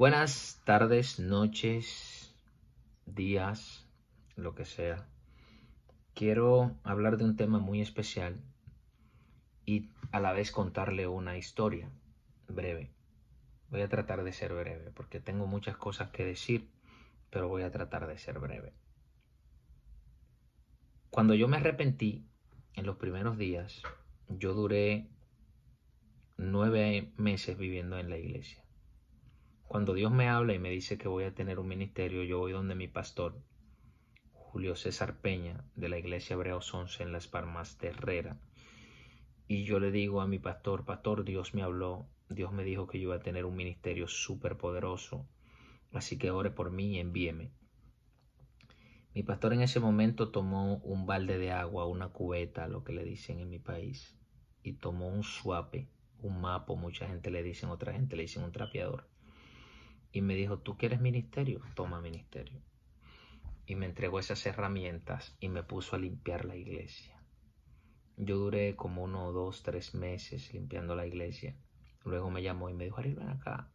Buenas tardes, noches, días, lo que sea. Quiero hablar de un tema muy especial y a la vez contarle una historia breve. Voy a tratar de ser breve porque tengo muchas cosas que decir, pero voy a tratar de ser breve. Cuando yo me arrepentí en los primeros días, yo duré nueve meses viviendo en la iglesia. Cuando Dios me habla y me dice que voy a tener un ministerio, yo voy donde mi pastor, Julio César Peña, de la iglesia Hebreos 11 en Las Palmas de Herrera. Y yo le digo a mi pastor, pastor, Dios me habló, Dios me dijo que yo iba a tener un ministerio súper poderoso, así que ore por mí y envíeme. Mi pastor en ese momento tomó un balde de agua, una cubeta, lo que le dicen en mi país, y tomó un suape, un mapo, mucha gente le dicen, otra gente le dice un trapeador y me dijo, ¿tú quieres ministerio? Toma ministerio. Y me entregó esas herramientas y me puso a limpiar la iglesia. Yo duré como uno, dos, tres meses limpiando la iglesia. Luego me llamó y me dijo, Ariel, ven acá.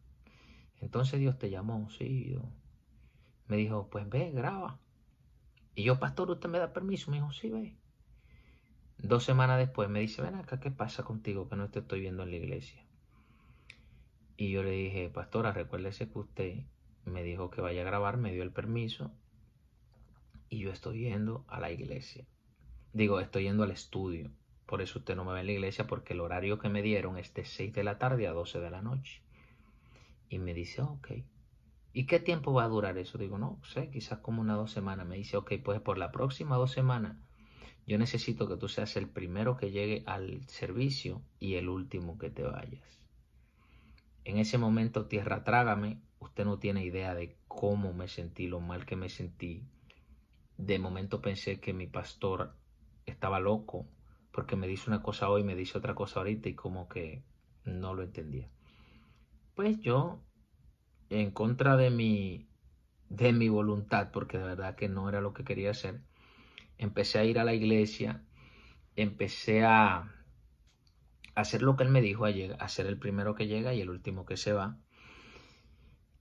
Entonces Dios te llamó, sí. Yo. Me dijo, pues ve, graba. Y yo, pastor, ¿usted me da permiso? Me dijo, sí, ve. Dos semanas después me dice, ven acá, ¿qué pasa contigo que no te estoy viendo en la iglesia? Y yo le dije, pastora, recuérdese que usted me dijo que vaya a grabar, me dio el permiso y yo estoy yendo a la iglesia. Digo, estoy yendo al estudio. Por eso usted no me ve en la iglesia porque el horario que me dieron es de 6 de la tarde a 12 de la noche. Y me dice, ah, ok. ¿Y qué tiempo va a durar eso? Digo, no sé, quizás como una dos semanas. Me dice, ok, pues por la próxima dos semanas yo necesito que tú seas el primero que llegue al servicio y el último que te vayas. En ese momento, tierra, trágame, usted no tiene idea de cómo me sentí, lo mal que me sentí. De momento pensé que mi pastor estaba loco porque me dice una cosa hoy, me dice otra cosa ahorita y como que no lo entendía. Pues yo, en contra de mi, de mi voluntad, porque de verdad que no era lo que quería hacer, empecé a ir a la iglesia, empecé a, hacer lo que él me dijo hacer el primero que llega y el último que se va.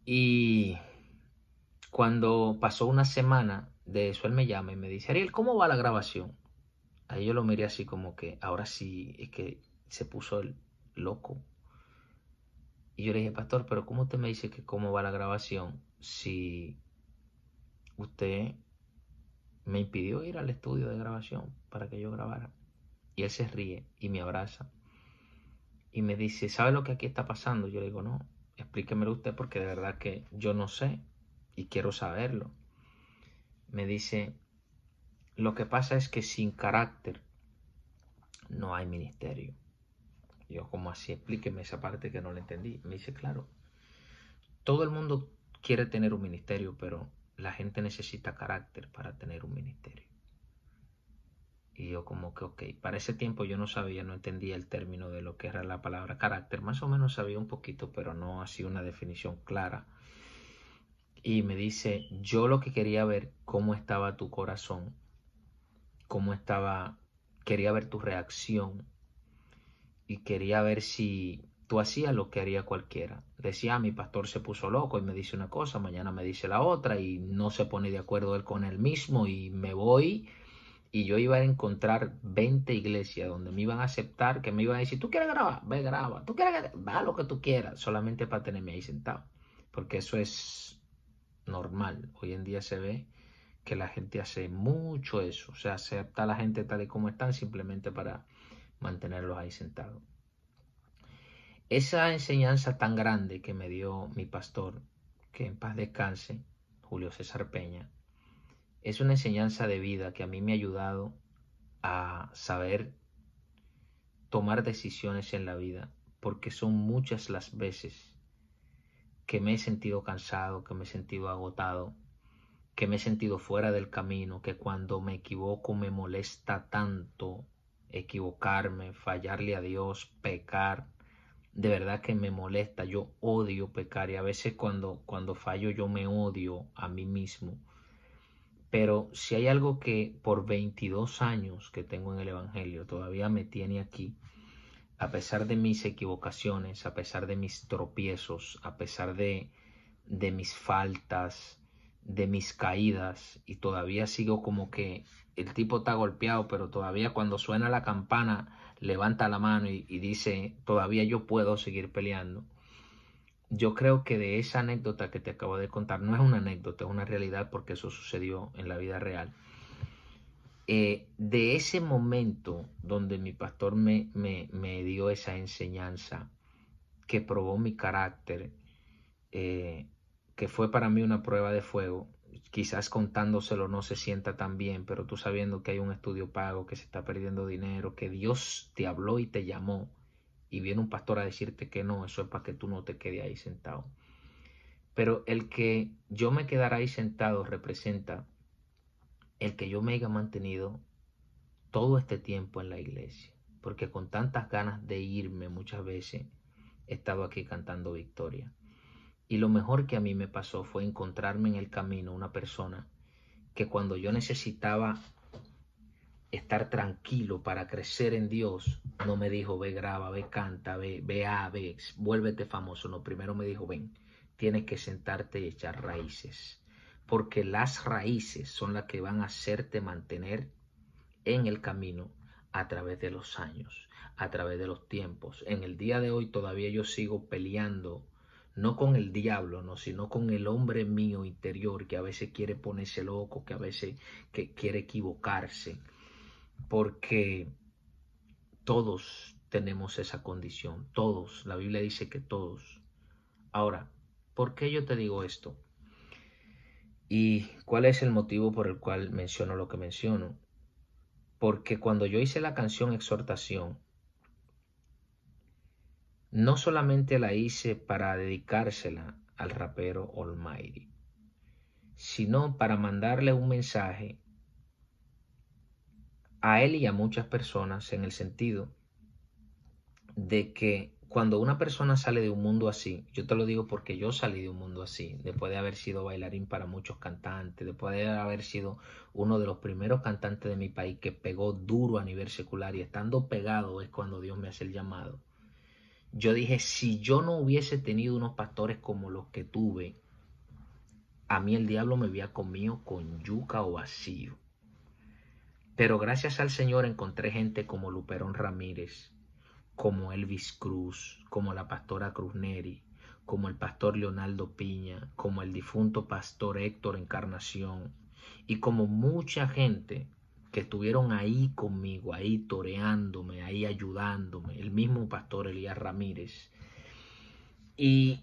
Y cuando pasó una semana de eso, él me llama y me dice, Ariel, ¿cómo va la grabación? Ahí yo lo miré así como que, ahora sí es que se puso el loco. Y yo le dije, pastor, pero ¿cómo usted me dice que cómo va la grabación si usted me impidió ir al estudio de grabación para que yo grabara? Y él se ríe y me abraza y me dice, ¿sabe lo que aquí está pasando? Yo le digo, no, explíquemelo usted porque de verdad que yo no sé y quiero saberlo. Me dice, lo que pasa es que sin carácter no hay ministerio. Yo, ¿cómo así? Explíqueme esa parte que no le entendí. Me dice, claro, todo el mundo quiere tener un ministerio, pero la gente necesita carácter para tener un ministerio. Y yo como que, ok, para ese tiempo yo no sabía, no entendía el término de lo que era la palabra carácter. Más o menos sabía un poquito, pero no así una definición clara. Y me dice, yo lo que quería ver, cómo estaba tu corazón, cómo estaba, quería ver tu reacción y quería ver si tú hacías lo que haría cualquiera. Decía, ah, mi pastor se puso loco y me dice una cosa, mañana me dice la otra y no se pone de acuerdo él con él mismo y me voy y yo iba a encontrar 20 iglesias donde me iban a aceptar, que me iban a decir, tú quieres grabar, ve, graba, tú quieres, va lo que tú quieras, solamente para tenerme ahí sentado, porque eso es normal. Hoy en día se ve que la gente hace mucho eso, o sea, acepta a la gente tal y como están simplemente para mantenerlos ahí sentados. Esa enseñanza tan grande que me dio mi pastor, que en paz descanse, Julio César Peña, es una enseñanza de vida que a mí me ha ayudado a saber tomar decisiones en la vida, porque son muchas las veces que me he sentido cansado, que me he sentido agotado, que me he sentido fuera del camino, que cuando me equivoco me molesta tanto equivocarme, fallarle a Dios, pecar. De verdad que me molesta, yo odio pecar y a veces cuando, cuando fallo yo me odio a mí mismo pero si hay algo que por 22 años que tengo en el Evangelio todavía me tiene aquí, a pesar de mis equivocaciones, a pesar de mis tropiezos, a pesar de, mis faltas, de mis caídas, y todavía sigo como que el tipo está golpeado, pero todavía cuando suena la campana levanta la mano y dice, todavía yo puedo seguir peleando yo creo que de esa anécdota que te acabo de contar, no es una anécdota, es una realidad porque eso sucedió en la vida real. Eh, de ese momento donde mi pastor me, me, dio esa enseñanza que probó mi carácter, eh, que fue para mí una prueba de fuego, quizás contándoselo no se sienta tan bien, pero tú sabiendo que hay un estudio pago, que se está perdiendo dinero, que Dios te habló y te llamó, y viene un pastor a decirte que no, eso es para que tú no te quedes ahí sentado. Pero el que yo me quedara ahí sentado representa el que yo me haya mantenido todo este tiempo en la iglesia. Porque con tantas ganas de irme muchas veces he estado aquí cantando victoria. Y lo mejor que a mí me pasó fue encontrarme en el camino una persona que cuando yo necesitaba estar tranquilo para crecer en Dios, no me dijo, ve, graba, ve, canta, ve, ve, a, ve, vuélvete famoso. No, primero me dijo, ven, tienes que sentarte y echar raíces. Porque las raíces son las que van a hacerte mantener en el camino a través de los años, a través de los tiempos. En el día de hoy todavía yo sigo peleando, no con el diablo, no, sino con el hombre mío interior que a veces quiere ponerse loco, que a veces que quiere equivocarse porque todos tenemos esa condición, todos, la Biblia dice que todos. Ahora, ¿por qué yo te digo esto? ¿Y cuál es el motivo por el cual menciono lo que menciono? Porque cuando yo hice la canción Exhortación, no solamente la hice para dedicársela al rapero Almighty, sino para mandarle un mensaje a él y a muchas personas en el sentido de que cuando una persona sale de un mundo así, yo te lo digo porque yo salí de un mundo así, después de haber sido bailarín para muchos cantantes, después de haber sido uno de los primeros cantantes de mi país que pegó duro a nivel secular y estando pegado es cuando Dios me hace el llamado. Yo dije, si yo no hubiese tenido unos pastores como los que tuve, a mí el diablo me había comido con yuca o vacío. Pero gracias al Señor encontré gente como Luperón Ramírez, como Elvis Cruz, como la pastora Cruz Neri, como el pastor Leonardo Piña, como el difunto pastor Héctor Encarnación y como mucha gente que estuvieron ahí conmigo, ahí toreándome, ahí ayudándome, el mismo pastor Elías Ramírez. Y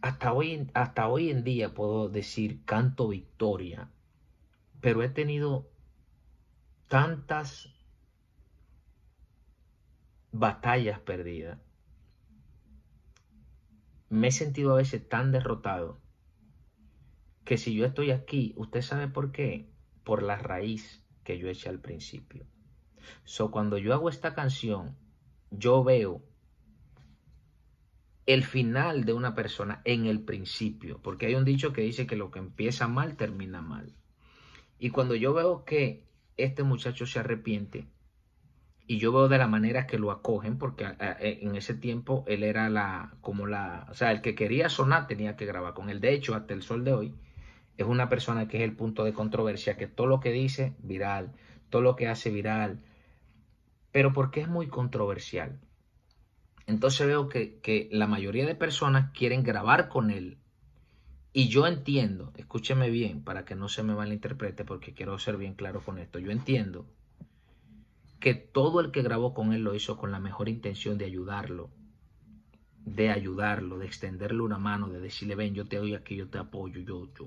hasta hoy, hasta hoy en día puedo decir canto victoria, pero he tenido tantas batallas perdidas. Me he sentido a veces tan derrotado que si yo estoy aquí, usted sabe por qué, por la raíz que yo eché al principio. So cuando yo hago esta canción, yo veo el final de una persona en el principio, porque hay un dicho que dice que lo que empieza mal termina mal. Y cuando yo veo que este muchacho se arrepiente. Y yo veo de la manera que lo acogen, porque eh, en ese tiempo él era la, como la, o sea, el que quería sonar tenía que grabar con él. De hecho, hasta el sol de hoy, es una persona que es el punto de controversia, que todo lo que dice, viral, todo lo que hace, viral. Pero porque es muy controversial. Entonces veo que, que la mayoría de personas quieren grabar con él y yo entiendo, escúcheme bien para que no se me malinterprete porque quiero ser bien claro con esto, yo entiendo que todo el que grabó con él lo hizo con la mejor intención de ayudarlo, de ayudarlo, de extenderle una mano, de decirle, ven, yo te doy aquí, yo te apoyo, yo, yo.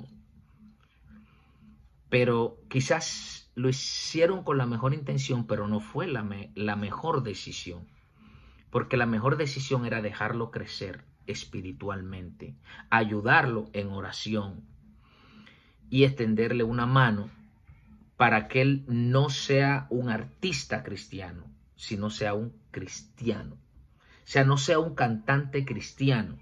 Pero quizás lo hicieron con la mejor intención, pero no fue la, la mejor decisión, porque la mejor decisión era dejarlo crecer, espiritualmente, ayudarlo en oración y extenderle una mano para que él no sea un artista cristiano, sino sea un cristiano. O sea, no sea un cantante cristiano,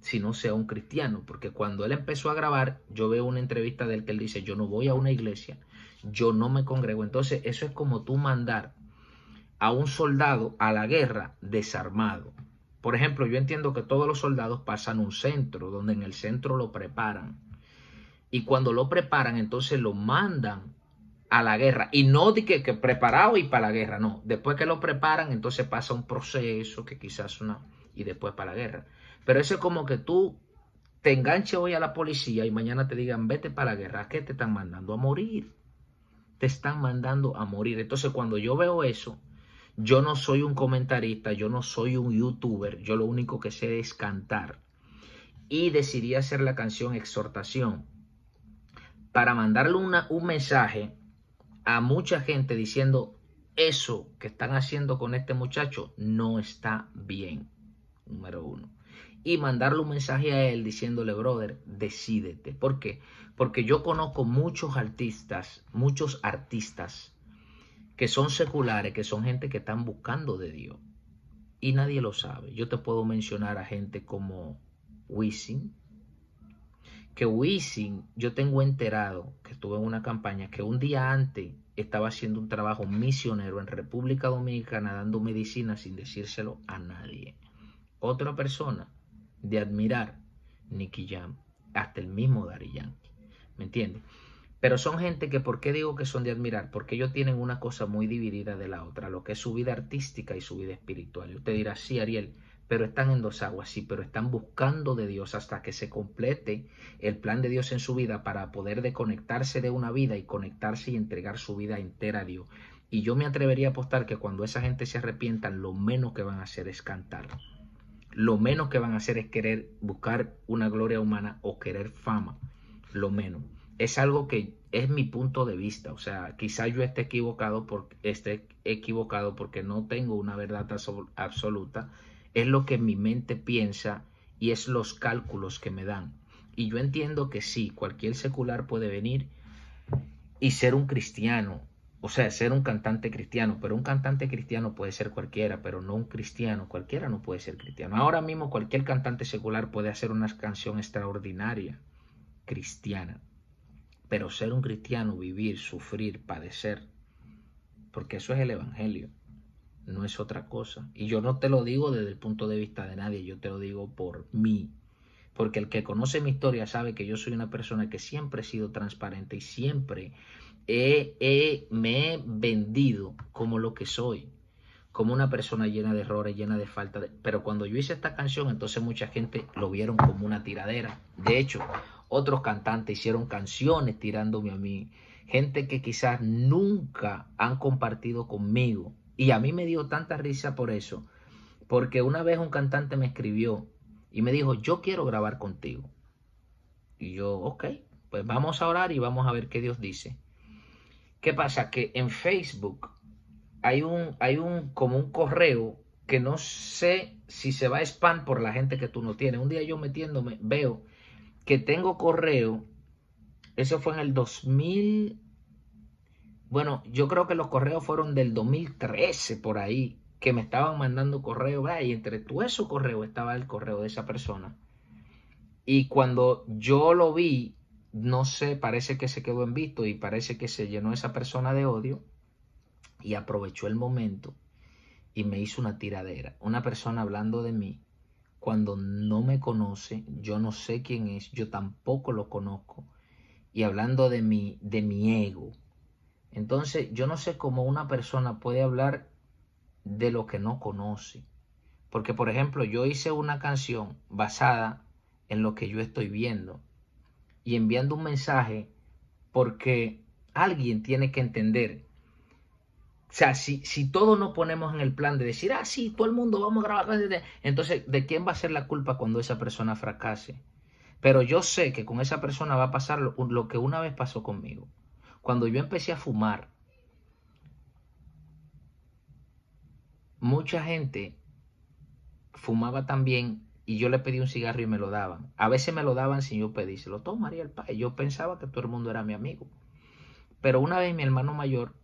sino sea un cristiano, porque cuando él empezó a grabar, yo veo una entrevista del que él dice, yo no voy a una iglesia, yo no me congrego. Entonces, eso es como tú mandar a un soldado a la guerra desarmado. Por ejemplo, yo entiendo que todos los soldados pasan un centro, donde en el centro lo preparan. Y cuando lo preparan, entonces lo mandan a la guerra. Y no de que, preparado y para la guerra, no. Después que lo preparan, entonces pasa un proceso que quizás una... y después para la guerra. Pero eso es como que tú te enganches hoy a la policía y mañana te digan, vete para la guerra. que qué te están mandando? A morir. Te están mandando a morir. Entonces cuando yo veo eso, yo no soy un comentarista, yo no soy un youtuber, yo lo único que sé es cantar. Y decidí hacer la canción Exhortación para mandarle un mensaje a mucha gente diciendo eso que están haciendo con este muchacho no está bien, número uno. Y mandarle un mensaje a él diciéndole, brother, decídete. ¿Por qué? Porque yo conozco muchos artistas, muchos artistas que son seculares, que son gente que están buscando de Dios. Y nadie lo sabe. Yo te puedo mencionar a gente como Wisin, que Wisin, yo tengo enterado que estuve en una campaña que un día antes estaba haciendo un trabajo misionero en República Dominicana dando medicina sin decírselo a nadie. Otra persona de admirar, Nicky Jam, hasta el mismo Dari Yankee. ¿Me entiendes? Pero son gente que, ¿por qué digo que son de admirar? Porque ellos tienen una cosa muy dividida de la otra, lo que es su vida artística y su vida espiritual. Y usted dirá, sí, Ariel, pero están en dos aguas, sí, pero están buscando de Dios hasta que se complete el plan de Dios en su vida para poder desconectarse de una vida y conectarse y entregar su vida entera a Dios. Y yo me atrevería a apostar que cuando esa gente se arrepientan, lo menos que van a hacer es cantar. Lo menos que van a hacer es querer buscar una gloria humana o querer fama. Lo menos es algo que es mi punto de vista, o sea, quizá yo esté equivocado, por, esté equivocado porque no tengo una verdad absoluta, es lo que mi mente piensa y es los cálculos que me dan. Y yo entiendo que sí, cualquier secular puede venir y ser un cristiano, o sea, ser un cantante cristiano, pero un cantante cristiano puede ser cualquiera, pero no un cristiano, cualquiera no puede ser cristiano. Ahora mismo cualquier cantante secular puede hacer una canción extraordinaria cristiana, pero ser un cristiano, vivir, sufrir, padecer, porque eso es el Evangelio, no es otra cosa. Y yo no te lo digo desde el punto de vista de nadie, yo te lo digo por mí. Porque el que conoce mi historia sabe que yo soy una persona que siempre he sido transparente y siempre he, me he vendido como lo que soy, como una persona llena de errores, llena de falta. Pero cuando yo hice esta canción, entonces mucha gente lo vieron como una tiradera. De hecho, otros cantantes hicieron canciones tirándome a mí. Gente que quizás nunca han compartido conmigo. Y a mí me dio tanta risa por eso. Porque una vez un cantante me escribió y me dijo, yo quiero grabar contigo. Y yo, ok, pues vamos a orar y vamos a ver qué Dios dice. ¿Qué pasa? Que en Facebook hay un, hay un, como un correo que no sé si se va a spam por la gente que tú no tienes. Un día yo metiéndome veo que tengo correo, eso fue en el 2000, bueno, yo creo que los correos fueron del 2013 por ahí, que me estaban mandando correo, y entre todo esos correo estaba el correo de esa persona. Y cuando yo lo vi, no sé, parece que se quedó en visto y parece que se llenó esa persona de odio y aprovechó el momento y me hizo una tiradera. Una persona hablando de mí cuando no me conoce, yo no sé quién es, yo tampoco lo conozco. Y hablando de mi, de mi ego. Entonces, yo no sé cómo una persona puede hablar de lo que no conoce. Porque, por ejemplo, yo hice una canción basada en lo que yo estoy viendo y enviando un mensaje porque alguien tiene que entender o sea, si, todos nos ponemos en el plan de decir, ah, sí, todo el mundo vamos a grabar, este entonces, ¿de quién va a ser la culpa cuando esa persona fracase? Pero yo sé que con esa persona va a pasar lo, que una vez pasó conmigo. Cuando yo empecé a fumar, mucha gente fumaba también y yo le pedí un cigarro y me lo daban. A veces me lo daban sin yo pedírselo. lo tomaría el país. Yo pensaba que todo el mundo era mi amigo. Pero una vez mi hermano mayor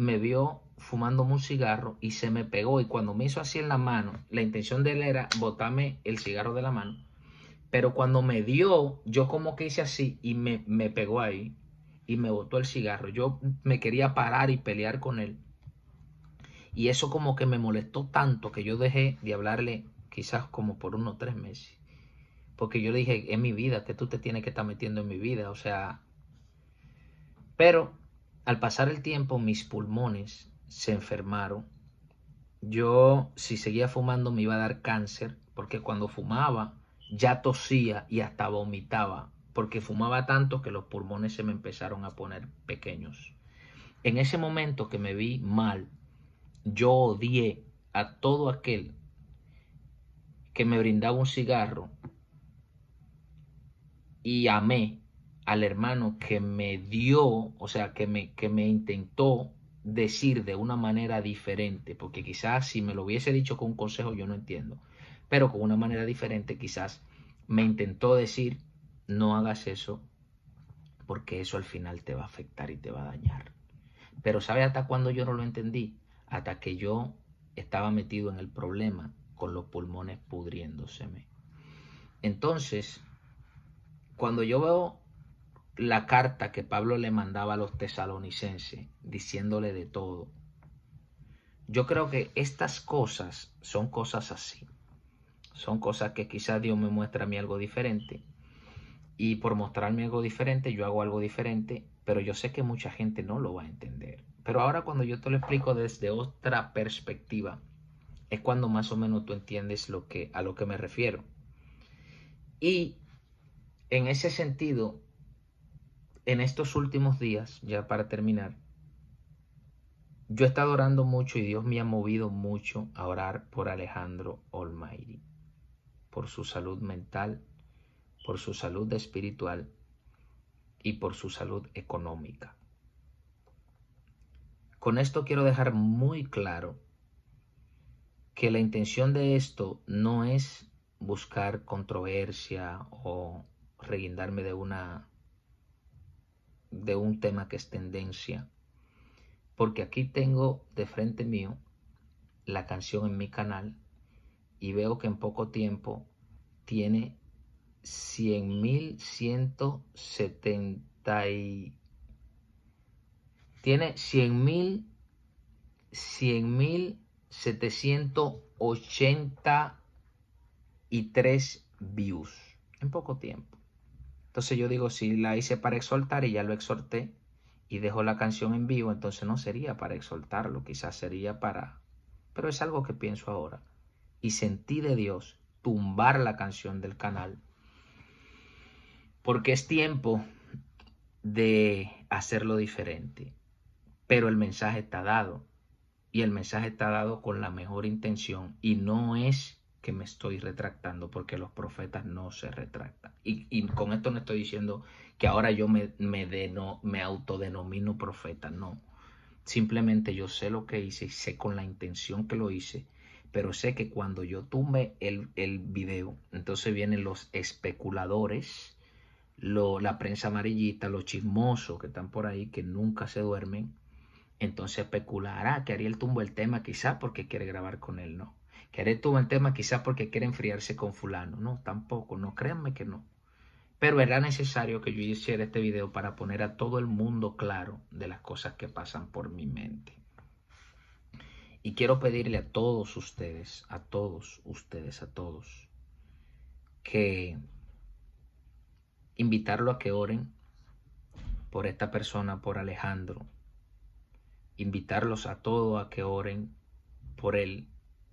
me vio fumándome un cigarro y se me pegó y cuando me hizo así en la mano, la intención de él era botarme el cigarro de la mano, pero cuando me dio, yo como que hice así y me, pegó ahí y me botó el cigarro. Yo me quería parar y pelear con él. Y eso como que me molestó tanto que yo dejé de hablarle quizás como por unos tres meses. Porque yo le dije, es mi vida, que tú te tienes que estar metiendo en mi vida. O sea, pero al pasar el tiempo mis pulmones se enfermaron. Yo si seguía fumando me iba a dar cáncer porque cuando fumaba ya tosía y hasta vomitaba porque fumaba tanto que los pulmones se me empezaron a poner pequeños. En ese momento que me vi mal, yo odié a todo aquel que me brindaba un cigarro y amé al hermano que me dio, o sea, que me, que me intentó decir de una manera diferente, porque quizás si me lo hubiese dicho con un consejo yo no entiendo, pero con una manera diferente quizás me intentó decir, no hagas eso, porque eso al final te va a afectar y te va a dañar. Pero ¿sabes hasta cuándo yo no lo entendí? Hasta que yo estaba metido en el problema con los pulmones pudriéndoseme. Entonces, cuando yo veo la carta que Pablo le mandaba a los tesalonicenses, diciéndole de todo. Yo creo que estas cosas son cosas así. Son cosas que quizás Dios me muestra a mí algo diferente. Y por mostrarme algo diferente, yo hago algo diferente, pero yo sé que mucha gente no lo va a entender. Pero ahora cuando yo te lo explico desde otra perspectiva, es cuando más o menos tú entiendes lo que, a lo que me refiero. Y en ese sentido, en estos últimos días, ya para terminar, yo he estado orando mucho y Dios me ha movido mucho a orar por Alejandro Almighty, por su salud mental, por su salud espiritual y por su salud económica. Con esto quiero dejar muy claro que la intención de esto no es buscar controversia o reguindarme de una de un tema que es tendencia. Porque aquí tengo de frente mío la canción en mi canal y veo que en poco tiempo tiene mil y. tiene mil. Y tres views en poco tiempo. Entonces yo digo, si la hice para exhortar y ya lo exhorté y dejó la canción en vivo, entonces no sería para exhortarlo, quizás sería para... Pero es algo que pienso ahora. Y sentí de Dios tumbar la canción del canal. Porque es tiempo de hacerlo diferente. Pero el mensaje está dado. Y el mensaje está dado con la mejor intención. Y no es que me estoy retractando porque los profetas no se retractan. Y, con esto no estoy diciendo que ahora yo me, me, me autodenomino profeta, no. Simplemente yo sé lo que hice y sé con la intención que lo hice, pero sé que cuando yo tumbe el, el video, entonces vienen los especuladores, lo, la prensa amarillita, los chismosos que están por ahí, que nunca se duermen, entonces especulará que Ariel tumbo el tema quizá porque quiere grabar con él, no. Que Ariel tumbo el tema quizás porque quiere enfriarse con fulano, no, tampoco, no créanme que no. Pero era necesario que yo hiciera este video para poner a todo el mundo claro de las cosas que pasan por mi mente. Y quiero pedirle a todos ustedes, a todos ustedes, a todos, que invitarlo a que oren por esta persona, por Alejandro, invitarlos a todos a que oren por él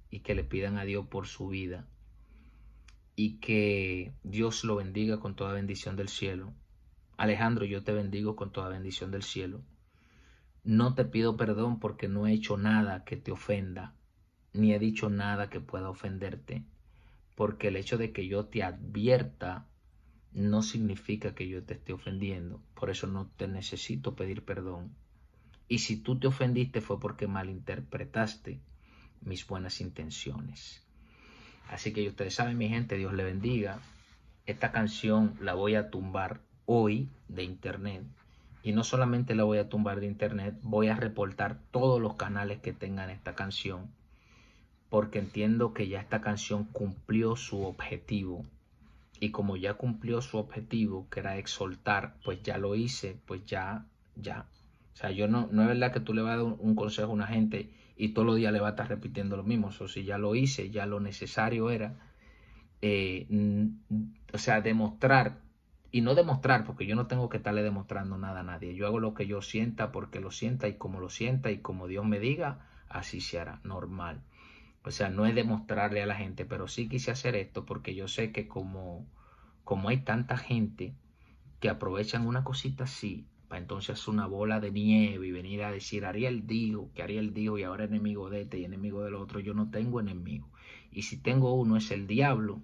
y que le pidan a Dios por su vida y que Dios lo bendiga con toda bendición del cielo. Alejandro, yo te bendigo con toda bendición del cielo. No te pido perdón porque no he hecho nada que te ofenda, ni he dicho nada que pueda ofenderte, porque el hecho de que yo te advierta no significa que yo te esté ofendiendo. Por eso no te necesito pedir perdón y si tú te ofendiste fue porque malinterpretaste mis buenas intenciones. Así que ustedes saben, mi gente, Dios le bendiga. Esta canción la voy a tumbar hoy de internet. Y no solamente la voy a tumbar de internet, voy a reportar todos los canales que tengan esta canción. Porque entiendo que ya esta canción cumplió su objetivo. Y como ya cumplió su objetivo, que era exaltar, pues ya lo hice, pues ya, ya o sea, yo no, no es verdad que tú le vas a dar un, consejo a una gente y todos los días le vas a estar repitiendo lo mismo. O si ya lo hice, ya lo necesario era, eh, o sea, demostrar, y no demostrar, porque yo no tengo que estarle demostrando nada a nadie. Yo hago lo que yo sienta, porque lo sienta y como lo sienta y como Dios me diga, así se hará, normal. O sea, no es demostrarle a la gente, pero sí quise hacer esto porque yo sé que como, como hay tanta gente que aprovechan una cosita así para entonces una bola de nieve y venir a decir haría el dijo, que haría el dijo y ahora enemigo de este y enemigo del otro, yo no tengo enemigo. Y si tengo uno es el diablo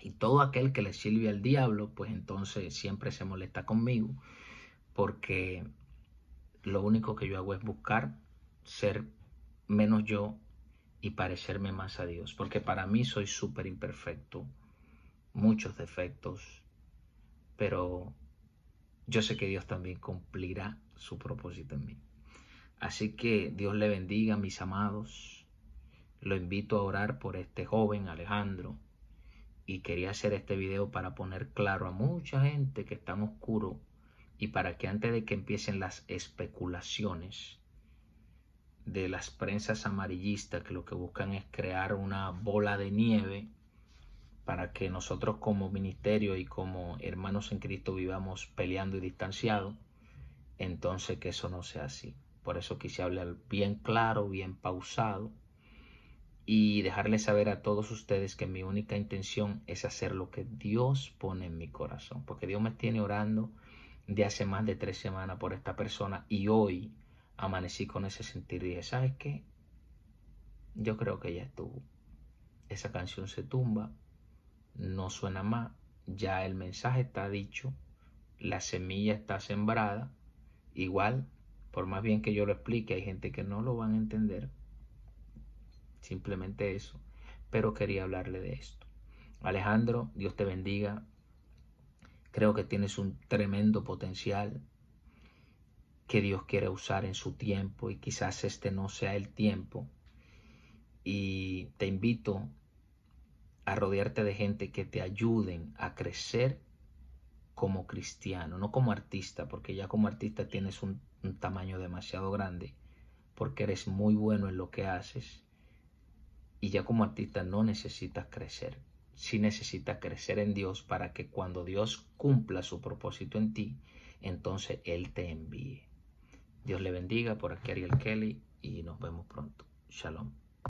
y todo aquel que le sirve al diablo, pues entonces siempre se molesta conmigo porque lo único que yo hago es buscar ser menos yo y parecerme más a Dios, porque para mí soy súper imperfecto, muchos defectos, pero yo sé que Dios también cumplirá su propósito en mí. Así que Dios le bendiga, mis amados. Lo invito a orar por este joven Alejandro. Y quería hacer este video para poner claro a mucha gente que está en oscuro y para que antes de que empiecen las especulaciones de las prensas amarillistas que lo que buscan es crear una bola de nieve para que nosotros como ministerio y como hermanos en Cristo vivamos peleando y distanciados, entonces que eso no sea así. Por eso quise hablar bien claro, bien pausado y dejarles saber a todos ustedes que mi única intención es hacer lo que Dios pone en mi corazón, porque Dios me tiene orando de hace más de tres semanas por esta persona y hoy amanecí con ese sentir y dije, ¿sabes qué? Yo creo que ya estuvo. Esa canción se tumba, no suena más, ya el mensaje está dicho, la semilla está sembrada, igual, por más bien que yo lo explique, hay gente que no lo van a entender, simplemente eso, pero quería hablarle de esto. Alejandro, Dios te bendiga, creo que tienes un tremendo potencial que Dios quiere usar en su tiempo y quizás este no sea el tiempo. Y te invito a rodearte de gente que te ayuden a crecer como cristiano, no como artista, porque ya como artista tienes un, tamaño demasiado grande, porque eres muy bueno en lo que haces y ya como artista no necesitas crecer. Si sí necesitas crecer en Dios para que cuando Dios cumpla su propósito en ti, entonces Él te envíe. Dios le bendiga. Por aquí Ariel Kelly y nos vemos pronto. Shalom.